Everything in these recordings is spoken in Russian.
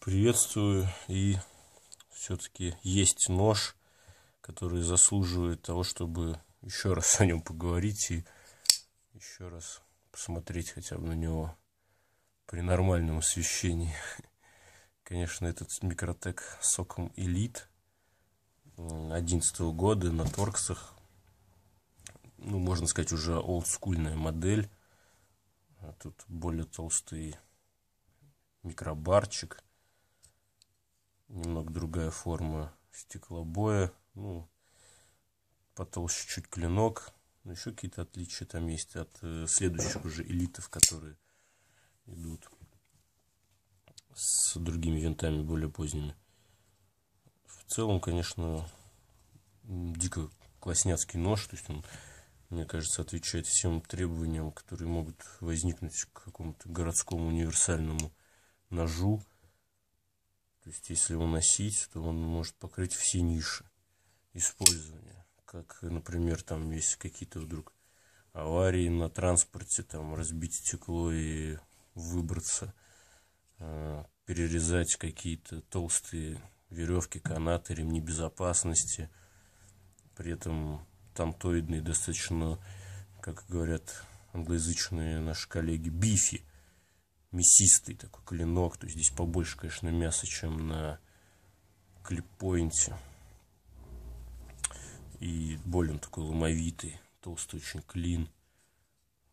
приветствую. И все-таки есть нож, который заслуживает того, чтобы еще раз о нем поговорить и еще раз посмотреть хотя бы на него при нормальном освещении. Конечно, этот микротек соком элит 11 года на торксах. Ну, можно сказать, уже олдскульная модель. А тут более толстый микробарчик – немного другая форма стеклобоя, ну, потолще чуть клинок, но ну, еще какие-то отличия там есть от э, следующих уже элитов, которые идут с другими винтами более поздними. В целом, конечно, дико классняцкий нож, то есть он, мне кажется, отвечает всем требованиям, которые могут возникнуть к какому-то городскому универсальному ножу. То есть, если его носить, то он может покрыть все ниши использования. Как, например, там есть какие-то вдруг аварии на транспорте, там разбить стекло и выбраться, э, перерезать какие-то толстые веревки, канаты, ремни безопасности. При этом тантоидные достаточно, как говорят англоязычные наши коллеги, бифи мясистый такой клинок. То есть здесь побольше, конечно, мяса, чем на клиппоинте. И более он такой ломовитый, толстый очень клин.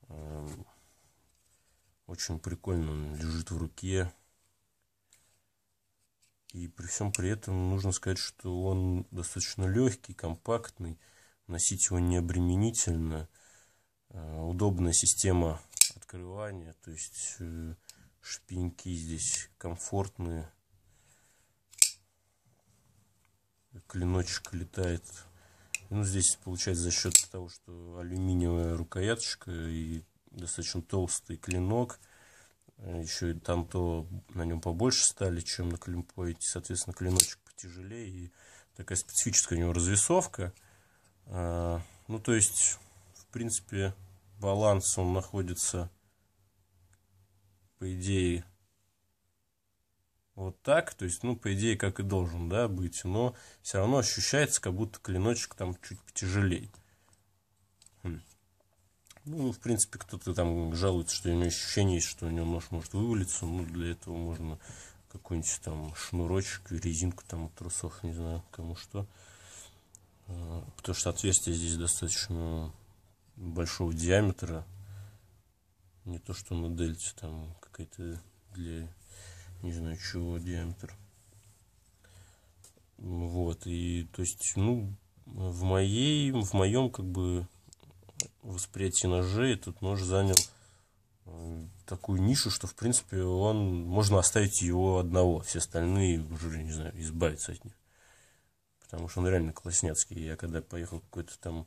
Эм, очень прикольно он лежит в руке. И при всем при этом нужно сказать, что он достаточно легкий, компактный. Носить его не обременительно. Э, удобная система открывания. То есть э, шпеньки здесь комфортные. Клиночек летает. Ну, здесь получается за счет того, что алюминиевая рукояточка и достаточно толстый клинок. Э, Еще и там то на нем побольше стали, чем на клинпоете. Соответственно, клиночек потяжелее. И такая специфическая у него развесовка. Э, ну, то есть, в принципе, баланс он находится по идее, вот так, то есть, ну, по идее, как и должен, да, быть, но все равно ощущается, как будто клиночек там чуть потяжелее. Хм. Ну, в принципе, кто-то там жалуется, что у него ощущение есть, что у него нож может вывалиться, ну, для этого можно какой-нибудь там шнурочек, резинку там у трусов, не знаю, кому что. А, потому что отверстие здесь достаточно большого диаметра, не то, что на дельте там какая-то для не знаю чего диаметр. Ну вот, и то есть, ну, в моей, в моем как бы восприятии ножей этот нож занял э, такую нишу, что, в принципе, он можно оставить его одного. Все остальные уже, не знаю, избавиться от них. Потому что он реально классняцкий. Я когда поехал какой-то там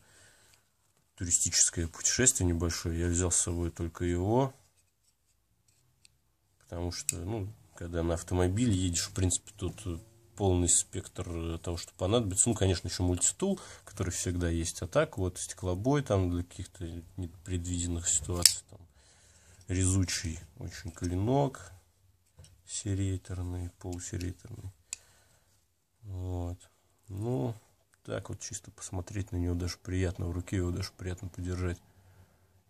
туристическое путешествие небольшое. Я взял с собой только его, потому что, ну, когда на автомобиль едешь, в принципе, тут э, полный спектр э, того, что понадобится. Ну, конечно, еще мультитул, который всегда есть, а так вот стеклобой там для каких-то непредвиденных ситуаций, там, резучий очень клинок серейторный, полусерейторный. Вот. Ну, так вот чисто посмотреть на него даже приятно, в руке его даже приятно подержать.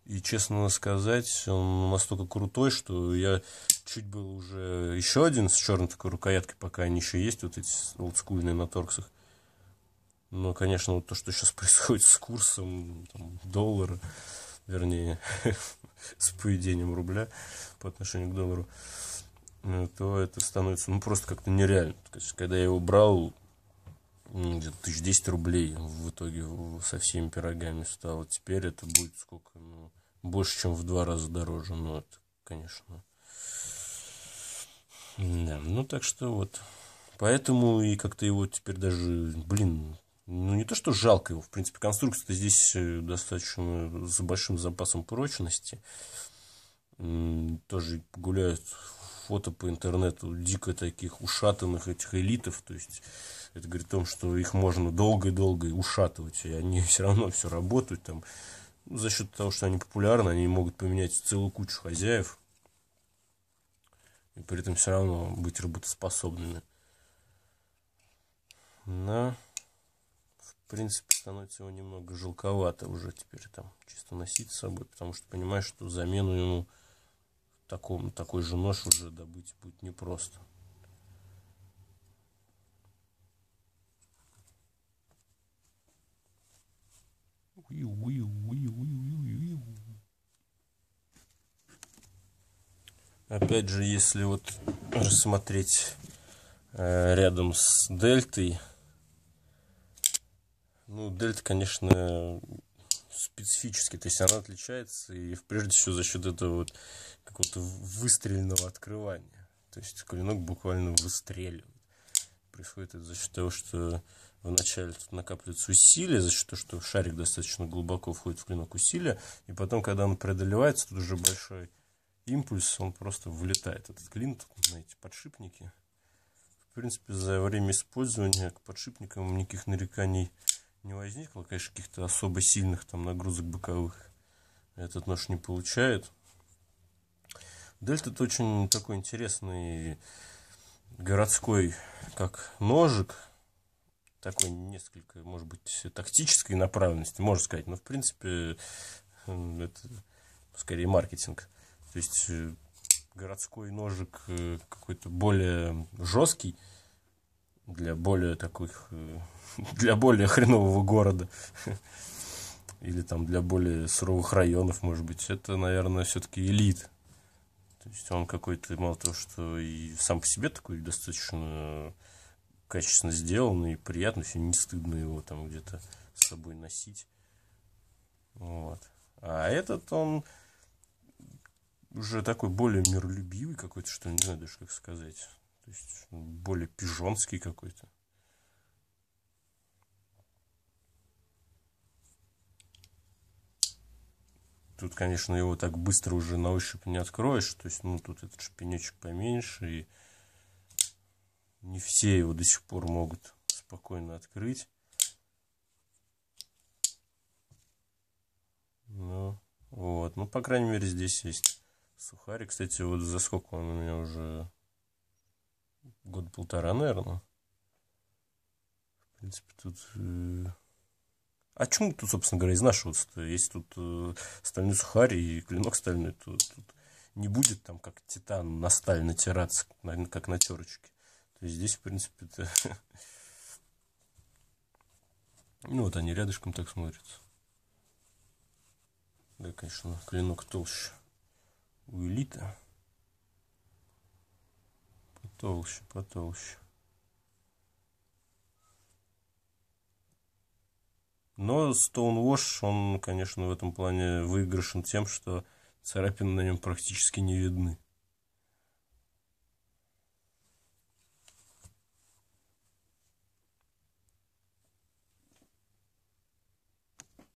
И, честно сказать, он настолько крутой, что я чуть был уже еще один с черной такой рукояткой, пока они еще есть, вот эти олдскульные на торксах. Но, конечно, вот то, что сейчас происходит с курсом там, доллара, вернее, с поведением рубля по отношению к доллару, э, то это становится ну, просто как-то нереально. Есть, когда я его брал, где-то 1010 рублей в итоге со всеми пирогами стало. Теперь это будет сколько? Ну, больше, чем в два раза дороже. Ну, это, конечно. Да, ну так что вот. Поэтому и как-то его теперь даже, блин, ну не то что жалко его, в принципе, конструкция-то здесь э, достаточно с большим запасом прочности. Тоже гуляют фото по интернету дико таких ушатанных этих элитов. То есть это говорит о том, что их можно долго-долго ушатывать, и они все равно все работают там. Ну, за счет того, что они популярны, они могут поменять целую кучу хозяев и при этом все равно быть работоспособными. Да. В принципе, становится его немного жалковато уже теперь там чисто носить с собой, потому что понимаешь, что замену ему таком, такой же нож уже добыть будет непросто. Опять же, если вот рассмотреть э, рядом с дельтой, ну, дельта, конечно, специфически, то есть она отличается и прежде всего за счет этого вот какого-то выстрельного открывания. То есть клинок буквально выстреливает. Происходит это за счет того, что вначале тут накапливается усилие, за счет того, что шарик достаточно глубоко входит в клинок усилия, и потом, когда он преодолевается, тут уже большой импульс, он просто вылетает. Этот клин тут на эти подшипники. В принципе, за время использования к подшипникам никаких нареканий не возникло, конечно, каких-то особо сильных там нагрузок боковых этот нож не получает. Дельта это очень такой интересный городской, как ножик, такой несколько, может быть, тактической направленности, можно сказать, но в принципе это скорее маркетинг. То есть э, городской ножик э, какой-то более жесткий, для более таких, э, для более хренового города. Или там для более суровых районов, может быть. Это, наверное, все-таки элит. То есть он какой-то, мало того, что и сам по себе такой достаточно качественно сделанный, и приятно, все не стыдно его там где-то с собой носить. Вот. А этот он уже такой более миролюбивый какой-то, что не знаю даже как сказать. То есть более пижонский какой-то. Тут, конечно, его так быстро уже на ощупь не откроешь. То есть, ну, тут этот шпинечек поменьше. И не все его до сих пор могут спокойно открыть. Ну, вот. Ну, по крайней мере, здесь есть сухарик. Кстати, вот за сколько он у меня уже год-полтора, наверное. В принципе, тут... Э, а чему тут, собственно говоря, изнашиваться-то? Если тут э, стальной сухарь и клинок стальной, то тут не будет там как титан на сталь натираться, наверное, как на терочке. То есть здесь, в принципе, это... Ну вот они рядышком так смотрятся. Да, конечно, клинок толще у элита потолще, потолще. Но Stonewall, он, конечно, в этом плане выигрышен тем, что царапины на нем практически не видны.